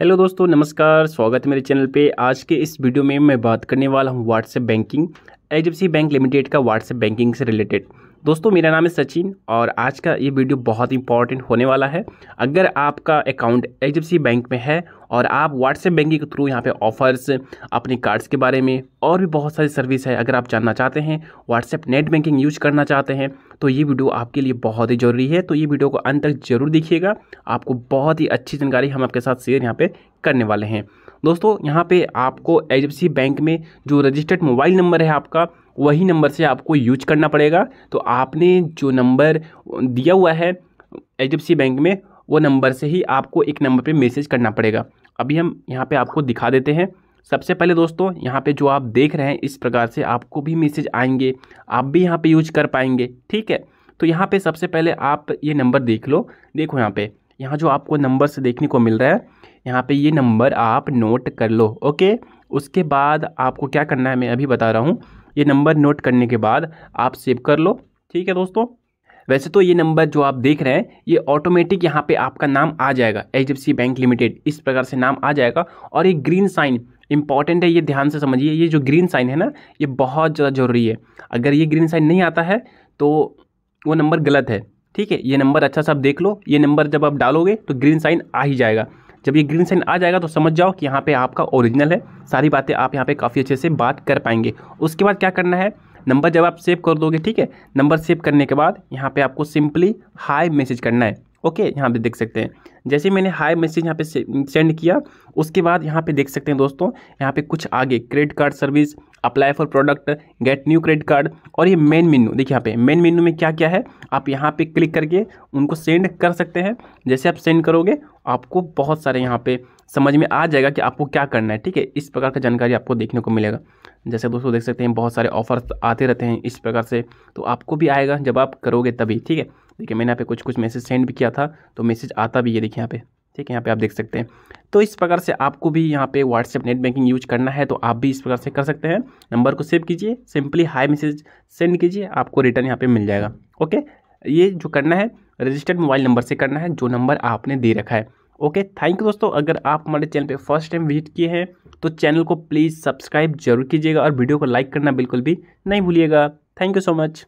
hello दोस्तों नमस्कार स्वागत है मेरे चैनल पे आज के इस वीडियो में मैं बात करने वाला हूँ WhatsApp banking H bank limited का व्हाट्सएप बैंकिंग से रिलेटेड दोस्तों मेरा नाम है सचिन और आज का ये वीडियो बहुत इंपॉर्टेंट होने वाला है अगर आपका अकाउंट एच बैंक में है और आप व्हाट्सएप बैंकिंग के थ्रू यहाँ पे ऑफर्स अपने कार्ड्स के बारे में और भी बहुत सारी सर्विस है अगर आप जानना चाहते हैं व्हाट्सएप नेट बैंकिंग यूज करना चाहते हैं तो ये वीडियो आपके लिए बहुत ही ज़रूरी है तो ये वीडियो को अंत तक जरूर देखिएगा आपको बहुत ही अच्छी जानकारी हम आपके साथ शेयर यहाँ पर करने वाले हैं दोस्तों यहाँ पे आपको एच बैंक में जो रजिस्टर्ड मोबाइल नंबर है आपका वही नंबर से आपको यूज करना पड़ेगा तो आपने जो नंबर दिया हुआ है एच बैंक में वो नंबर से ही आपको एक नंबर पे मैसेज करना पड़ेगा अभी हम यहाँ पे आपको दिखा देते हैं सबसे पहले दोस्तों यहाँ पे जो आप देख रहे हैं इस प्रकार से आपको भी मैसेज आएंगे आप भी यहाँ पे यूज कर पाएंगे ठीक है तो यहाँ पे सबसे पहले आप ये नंबर देख लो देखो यहाँ पे यहाँ जो आपको नंबर से देखने को मिल रहा है यहाँ पे ये नंबर आप नोट कर लो ओके उसके बाद आपको क्या करना है मैं अभी बता रहा हूँ ये नंबर नोट करने के बाद आप सेव कर लो ठीक है दोस्तों वैसे तो ये नंबर जो आप देख रहे हैं ये ऑटोमेटिक यहाँ पे आपका नाम आ जाएगा एच बैंक लिमिटेड इस प्रकार से नाम आ जाएगा और ये ग्रीन साइन इंपॉर्टेंट है ये ध्यान से समझिए ये जो ग्रीन साइन है ना ये बहुत ज़्यादा ज़रूरी है अगर ये ग्रीन साइन नहीं आता है तो वो नंबर गलत है ठीक है ये नंबर अच्छा सा आप देख लो ये नंबर जब आप डालोगे तो ग्रीन साइन आ ही जाएगा जब ये ग्रीन साइन आ जाएगा तो समझ जाओ कि यहाँ पे आपका ओरिजिनल है सारी बातें आप यहाँ पे काफ़ी अच्छे से बात कर पाएंगे उसके बाद क्या करना है नंबर जब आप सेव कर दोगे ठीक है नंबर सेव करने के बाद यहाँ पे आपको सिंपली हाई मैसेज करना है ओके यहाँ पे देख सकते हैं जैसे मैंने हाई मैसेज यहाँ पे सेंड किया उसके बाद यहाँ पे देख सकते हैं दोस्तों यहाँ पे कुछ आगे credit card service apply for product get new credit card और ये मेन मेन्यू देखिए यहाँ पे मेन मेन्यू में क्या क्या है आप यहाँ पे क्लिक करके उनको सेंड कर सकते हैं जैसे आप सेंड करोगे आपको बहुत सारे यहाँ पे समझ में आ जाएगा कि आपको क्या करना है ठीक है इस प्रकार का जानकारी आपको देखने को मिलेगा जैसे दोस्तों देख सकते हैं बहुत सारे ऑफर्स आते रहते हैं इस प्रकार से तो आपको भी आएगा जब आप करोगे तभी ठीक है देखिए मैंने यहाँ पे कुछ कुछ मैसेज सेंड भी किया था तो मैसेज आता भी है देखिए यहाँ पे ठीक है यहाँ पे आप देख सकते हैं तो इस प्रकार से आपको भी यहाँ पे व्हाट्सएप नेट बैंकिंग यूज करना है तो आप भी इस प्रकार से कर सकते हैं नंबर को सेव कीजिए सिंपली हाई मैसेज सेंड कीजिए आपको रिटर्न यहाँ पे मिल जाएगा ओके ये जो करना है रजिस्टर्ड मोबाइल नंबर से करना है जो नंबर आपने दे रखा है ओके थैंक यू दोस्तों अगर आप हमारे चैनल पे फर्स्ट टाइम विजिट किए हैं तो चैनल को प्लीज़ सब्सक्राइब जरूर कीजिएगा और वीडियो को लाइक करना बिल्कुल भी नहीं भूलिएगा थैंक यू सो मच